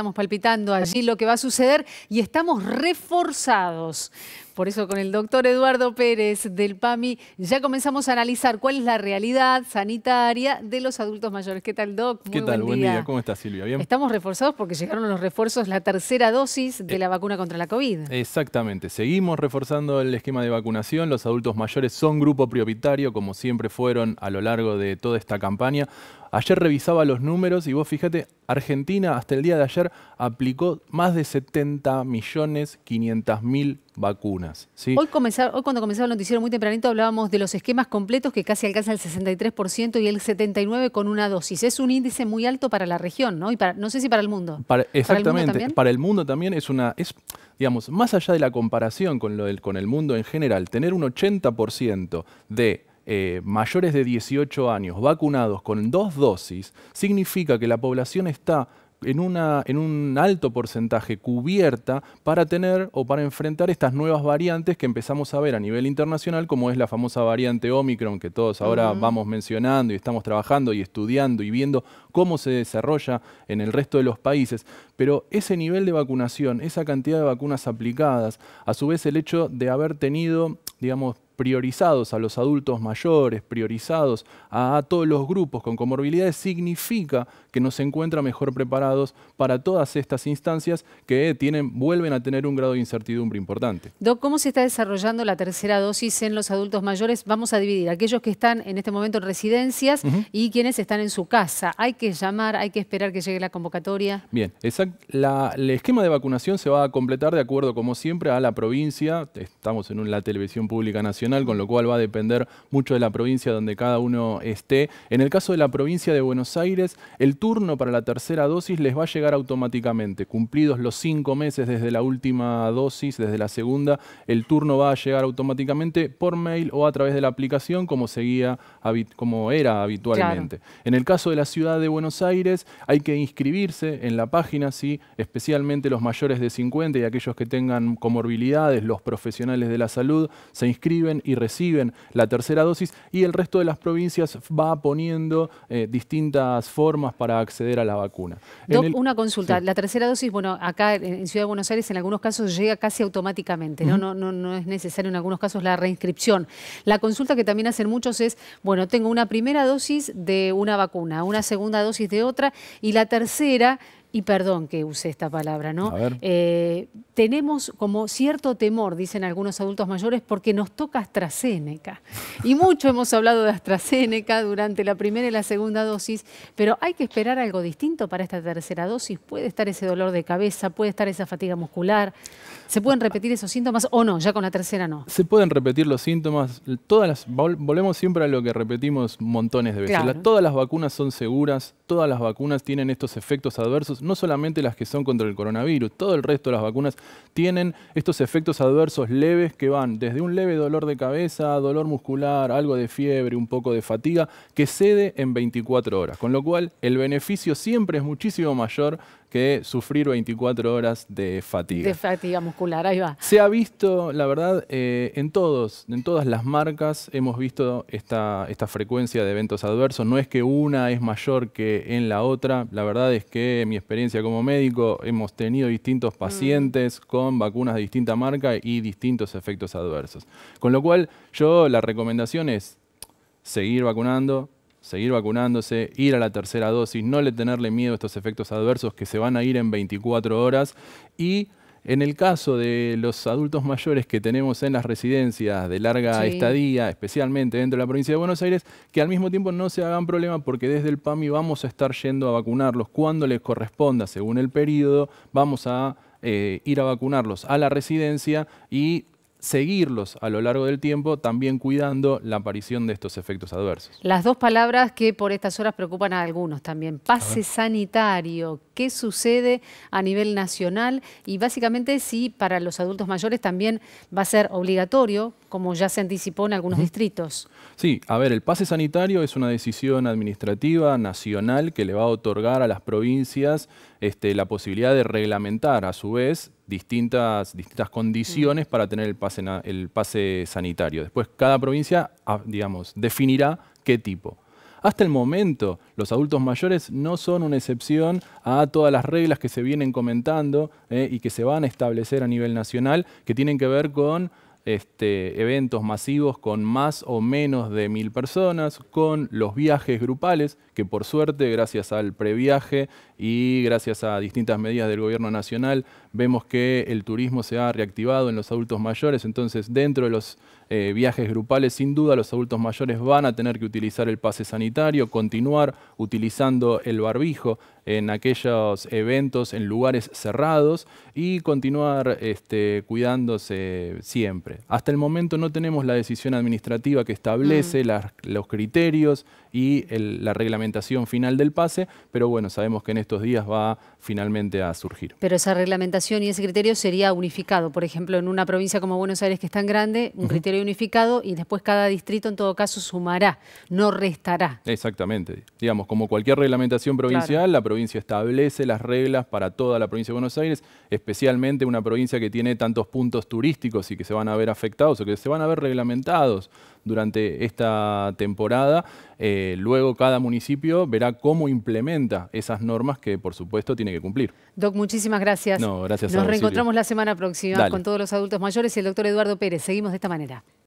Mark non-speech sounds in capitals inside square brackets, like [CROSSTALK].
Estamos palpitando allí lo que va a suceder y estamos reforzados. Por eso con el doctor Eduardo Pérez del PAMI ya comenzamos a analizar cuál es la realidad sanitaria de los adultos mayores. ¿Qué tal, Doc? ¿Qué tal? Buen día. ¿Cómo estás, Silvia? ¿Bien? Estamos reforzados porque llegaron los refuerzos, la tercera dosis de eh, la vacuna contra la COVID. Exactamente. Seguimos reforzando el esquema de vacunación. Los adultos mayores son grupo prioritario, como siempre fueron a lo largo de toda esta campaña. Ayer revisaba los números y vos fíjate, Argentina hasta el día de ayer aplicó más de 70 millones vacunas. Hoy, cuando comenzaba el noticiero muy tempranito hablábamos de los esquemas completos que casi alcanza el 63% y el 79% con una dosis. Es un índice muy alto para la región, ¿no? Y para, no sé si para el mundo. exactamente. ¿Para el mundo, también, es una... Es, digamos, más allá de la comparación con, lo del, con el mundo en general, tener un 80% de eh, mayores de 18 años vacunados con dos dosis significa que la población está en, una, en un alto porcentaje cubierta para tener o para enfrentar estas nuevas variantes que empezamos a ver a nivel internacional, como es la famosa variante Omicron, que todos ahora vamos mencionando y estamos trabajando y estudiando y viendo cómo se desarrolla en el resto de los países. Pero ese nivel de vacunación, esa cantidad de vacunas aplicadas, a su vez el hecho de haber tenido, digamos, priorizados a los adultos mayores, priorizados a, todos los grupos con comorbilidades, significa que nos encuentra mejor preparados para todas estas instancias que tienen, vuelven a tener un grado de incertidumbre importante. Doc, ¿cómo se está desarrollando la tercera dosis en los adultos mayores? Vamos a dividir aquellos que están en este momento en residencias y quienes están en su casa. ¿Hay que llamar, hay que esperar que llegue la convocatoria? Bien, el esquema de vacunación se va a completar de acuerdo, como siempre, a la provincia. Estamos en la televisión pública nacional con lo cual va a depender mucho de la provincia donde cada uno esté. En el caso de la provincia de Buenos Aires, el turno para la tercera dosis les va a llegar automáticamente. Cumplidos los cinco meses desde la última dosis, desde la segunda, el turno va a llegar automáticamente por mail o a través de la aplicación como, seguía, como era habitualmente. En el caso de la ciudad de Buenos Aires, hay que inscribirse en la página, ¿sí? especialmente los mayores de 50 y aquellos que tengan comorbilidades, los profesionales de la salud, se inscriben y reciben la tercera dosis y el resto de las provincias va poniendo eh, distintas formas para acceder a la vacuna. una consulta. La tercera dosis, bueno, acá en Ciudad de Buenos Aires en algunos casos llega casi automáticamente, ¿no? no es necesario en algunos casos la reinscripción. La consulta que también hacen muchos es, bueno, tengo una primera dosis de una vacuna, una segunda dosis de otra y la tercera y perdón que use esta palabra, ¿no? Eh, tenemos como cierto temor, dicen algunos adultos mayores, porque nos toca AstraZeneca. Y mucho [LAUGHS] hemos hablado de AstraZeneca durante la primera y la segunda dosis, pero hay que esperar algo distinto para esta tercera dosis. Puede estar ese dolor de cabeza, puede estar esa fatiga muscular. ¿Se pueden repetir esos síntomas o no? Ya con la tercera no. Se pueden repetir los síntomas. Todas volvemos siempre a lo que repetimos montones de veces. todas las vacunas son seguras todas las vacunas tienen estos efectos adversos, no solamente las que son contra el coronavirus, todo el resto de las vacunas tienen estos efectos adversos leves que van desde un leve dolor de cabeza, dolor muscular, algo de fiebre, un poco de fatiga, que cede en 24 horas. Con lo cual, el beneficio siempre es muchísimo mayor que sufrir 24 horas de fatiga. De fatiga muscular, ahí va. Se ha visto, la verdad, eh, en todos, en todas las marcas hemos visto esta, esta frecuencia de eventos adversos. No es que una es mayor que en la otra. La verdad es que mi experiencia como médico hemos tenido distintos mm. pacientes con vacunas de distinta marca y distintos efectos adversos. Con lo cual, yo la recomendación es seguir vacunando, seguir vacunándose, ir a la tercera dosis, no le tenerle miedo a estos efectos adversos que se van a ir en 24 horas y en el caso de los adultos mayores que tenemos en las residencias de larga estadía, especialmente dentro de la provincia de Buenos Aires, que al mismo tiempo no se hagan problema porque desde el PAMI vamos a estar yendo a vacunarlos cuando les corresponda, según el periodo, vamos a eh, ir a vacunarlos a la residencia y seguirlos a lo largo del tiempo, también cuidando la aparición de estos efectos adversos. Las dos palabras que por estas horas preocupan a algunos también, pase sanitario, qué sucede a nivel nacional y básicamente si para los adultos mayores también va a ser obligatorio, como ya se anticipó en algunos distritos. Sí, a ver, el pase sanitario es una decisión administrativa nacional que le va a otorgar a las provincias este, la posibilidad de reglamentar a su vez distintas, distintas condiciones mm. para tener el pase, el pase sanitario. Después cada provincia, ah, digamos, definirá qué tipo. Hasta el momento, los adultos mayores no son una excepción a todas las reglas que se vienen comentando eh, y que se van a establecer a nivel nacional, que tienen que ver con este, eventos masivos con más o menos de mil personas, con los viajes grupales, que por suerte, gracias al previaje y gracias a distintas medidas del gobierno nacional, vemos que el turismo se ha reactivado en los adultos mayores, entonces dentro de los eh, viajes grupales, sin duda los adultos mayores van a tener que utilizar el pase sanitario, continuar utilizando el barbijo, en aquellos eventos en lugares cerrados y continuar este, cuidándose siempre. Hasta el momento no tenemos la decisión administrativa que establece mm. los criterios y la reglamentación final del pase, pero bueno, sabemos que en estos días va finalmente a surgir. Pero esa reglamentación y ese criterio sería unificado, por ejemplo, en una provincia como Buenos Aires que es tan grande, un criterio unificado y después cada distrito en todo caso sumará, no restará. Exactamente, digamos, como cualquier reglamentación provincial, la provincia establece las reglas para toda la provincia de Buenos Aires, especialmente una provincia que tiene tantos puntos turísticos y que se van a ver afectados o que se van a ver reglamentados durante esta temporada. Eh, luego cada municipio verá cómo implementa esas normas que por supuesto tiene que cumplir. Doc, muchísimas gracias. No, gracias Nos reencontramos la semana próxima con todos los adultos mayores y el doctor Eduardo Pérez. Seguimos de esta manera.